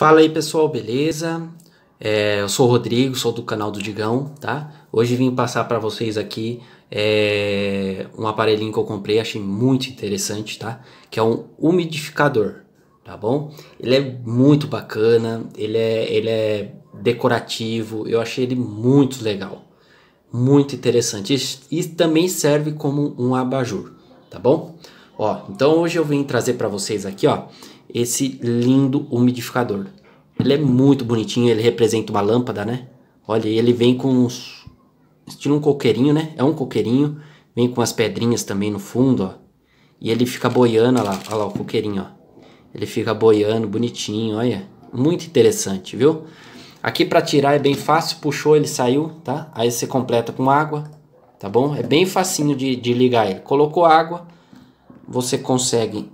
Fala aí pessoal, beleza? É, eu sou o Rodrigo, sou do canal do Digão, tá? Hoje vim passar para vocês aqui é, um aparelhinho que eu comprei, achei muito interessante, tá? Que é um umidificador, tá bom? Ele é muito bacana, ele é, ele é decorativo, eu achei ele muito legal, muito interessante. E, e também serve como um abajur, tá bom? Ó, então hoje eu vim trazer para vocês aqui, ó, esse lindo umidificador, ele é muito bonitinho, ele representa uma lâmpada, né? Olha, ele vem com uns... estilo um coqueirinho, né? É um coqueirinho, vem com as pedrinhas também no fundo, ó. E ele fica boiando, olha lá, olha lá o coqueirinho, ó. Ele fica boiando, bonitinho, olha. Muito interessante, viu? Aqui para tirar é bem fácil, puxou, ele saiu, tá? Aí você completa com água, tá bom? É bem facinho de, de ligar ele. Colocou água, você consegue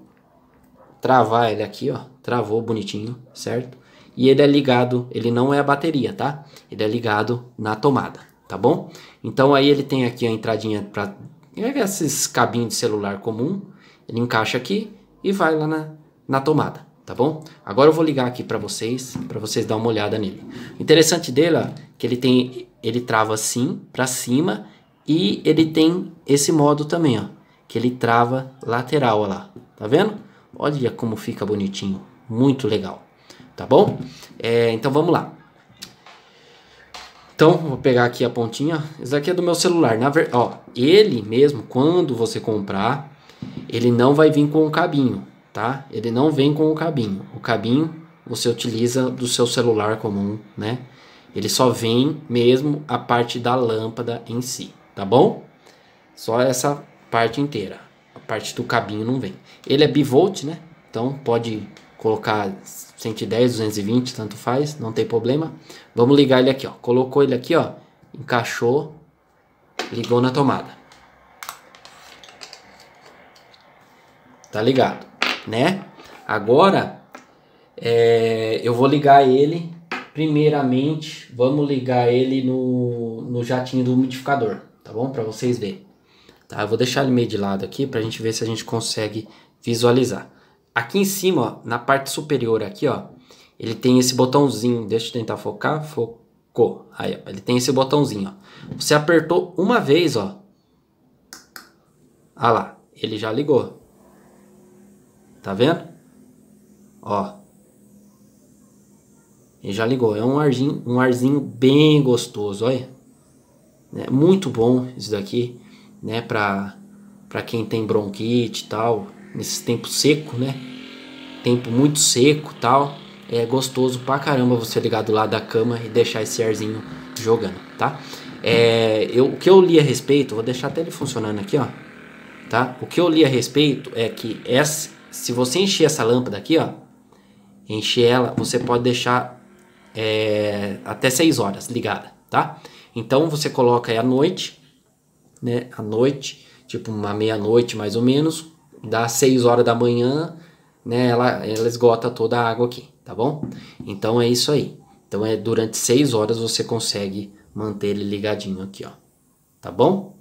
travar ele aqui, ó. Travou bonitinho, certo? e ele é ligado, ele não é a bateria, tá? Ele é ligado na tomada, tá bom? Então aí ele tem aqui a entradinha para é esses cabinhos de celular comum, ele encaixa aqui e vai lá na, na tomada, tá bom? Agora eu vou ligar aqui para vocês, para vocês dar uma olhada nele. O interessante dele, é que ele tem, ele trava assim para cima e ele tem esse modo também, ó, que ele trava lateral, ó lá, tá vendo? Olha como fica bonitinho, muito legal tá bom? É, então vamos lá. Então, vou pegar aqui a pontinha. Isso aqui é do meu celular. Na ver... Ó, ele mesmo, quando você comprar, ele não vai vir com o cabinho, tá? Ele não vem com o cabinho. O cabinho você utiliza do seu celular comum, né? Ele só vem mesmo a parte da lâmpada em si, tá bom? Só essa parte inteira. A parte do cabinho não vem. Ele é bivolt, né? Então pode colocar 110, 220, tanto faz, não tem problema. Vamos ligar ele aqui, ó. Colocou ele aqui, ó, encaixou, ligou na tomada. Tá ligado, né? Agora é, eu vou ligar ele. Primeiramente, vamos ligar ele no, no jatinho do umidificador, tá bom? Para vocês verem. Tá, eu vou deixar ele meio de lado aqui para a gente ver se a gente consegue visualizar. Aqui em cima, ó, na parte superior aqui, ó, ele tem esse botãozinho. Deixa eu tentar focar. Focou. Aí, ó, ele tem esse botãozinho, ó. Você apertou uma vez, ó. Ah lá, ele já ligou. Tá vendo? Ó. Ele já ligou. É um arzinho, um arzinho bem gostoso, olha. É muito bom isso daqui, né, para para quem tem bronquite e tal, nesse tempo seco, né? Tempo muito seco tal. É gostoso pra caramba você ligar do lado da cama e deixar esse arzinho jogando, tá? É, eu, o que eu li a respeito, vou deixar até ele funcionando aqui, ó. Tá? O que eu li a respeito é que essa, se você encher essa lâmpada aqui, ó, encher ela, você pode deixar é, até 6 horas ligada, tá? Então você coloca aí à noite, né? À noite, tipo uma meia-noite mais ou menos, das 6 horas da manhã, né, ela, ela esgota toda a água aqui, tá bom? Então é isso aí. Então é durante 6 horas você consegue manter ele ligadinho aqui, ó. Tá bom?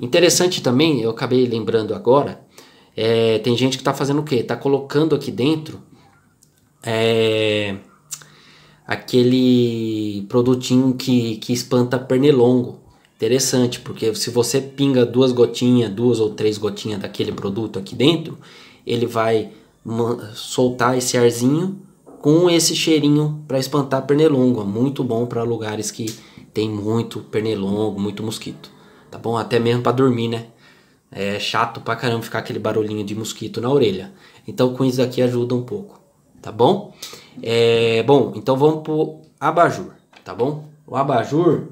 Interessante também, eu acabei lembrando agora, é, tem gente que está fazendo o quê? Está colocando aqui dentro é, aquele produtinho que, que espanta pernilongo. Interessante, porque se você pinga duas gotinhas, duas ou três gotinhas daquele produto aqui dentro, ele vai soltar esse arzinho com esse cheirinho para espantar pernilongo. É muito bom para lugares que tem muito pernilongo, muito mosquito. Tá bom? Até mesmo para dormir, né? É chato pra caramba ficar aquele barulhinho de mosquito na orelha. Então com isso aqui ajuda um pouco, tá bom? É, bom, então vamos pro abajur, tá bom? O abajur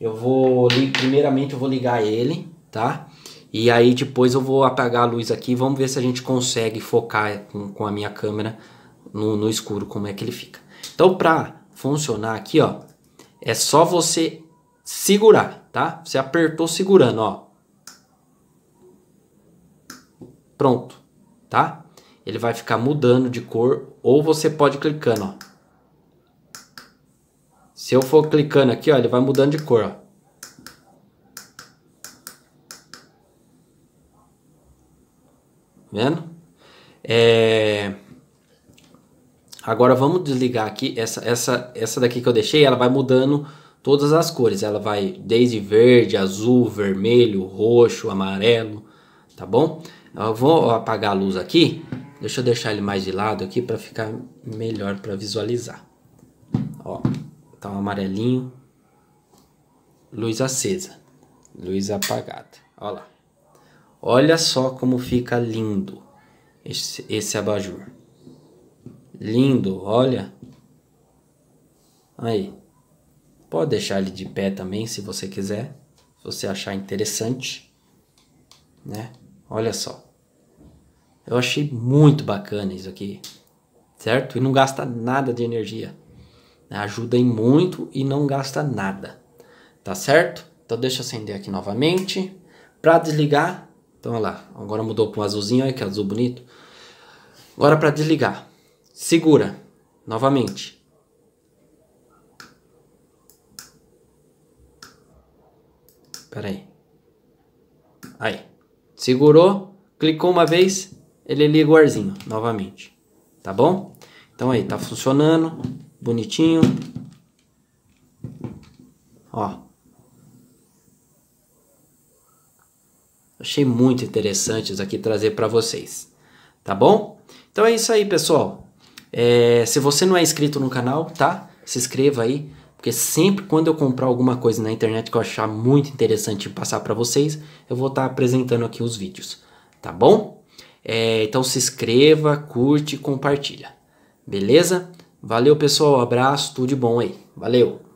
eu vou, primeiramente eu vou ligar ele, tá? E aí depois eu vou apagar a luz aqui, vamos ver se a gente consegue focar com, com a minha câmera no, no escuro, como é que ele fica. Então pra funcionar aqui, ó, é só você segurar, tá? Você apertou segurando, ó. Pronto, tá? Ele vai ficar mudando de cor ou você pode clicando, ó. Se eu for clicando aqui, ó, ele vai mudando de cor, ó. Vendo? É... Agora vamos desligar aqui. Essa, essa, essa daqui que eu deixei, ela vai mudando todas as cores. Ela vai desde verde, azul, vermelho, roxo, amarelo, tá bom? Eu vou apagar a luz aqui. Deixa eu deixar ele mais de lado aqui para ficar melhor para visualizar. Ó. Tá um amarelinho. Luz acesa. Luz apagada. Olha lá. Olha só como fica lindo esse, esse abajur. Lindo, olha. Aí. Pode deixar ele de pé também, se você quiser. Se você achar interessante. Né? Olha só. Eu achei muito bacana isso aqui. Certo? E não gasta nada de energia. Né? Ajuda em muito e não gasta nada. Tá certo? Então deixa eu acender aqui novamente. Para desligar, então olha lá, agora mudou para um azulzinho, olha que azul bonito. Agora para desligar, segura novamente. Pera aí. Aí. Segurou, clicou uma vez, ele liga o arzinho novamente. Tá bom? Então aí, tá funcionando. Bonitinho. Ó. Achei muito interessante isso aqui trazer para vocês. Tá bom? Então é isso aí, pessoal. É, se você não é inscrito no canal, tá? Se inscreva aí, porque sempre quando eu comprar alguma coisa na internet que eu achar muito interessante passar para vocês, eu vou estar tá apresentando aqui os vídeos, tá bom? É, então se inscreva, curte e compartilha, beleza? Valeu, pessoal. Abraço, tudo de bom aí. Valeu.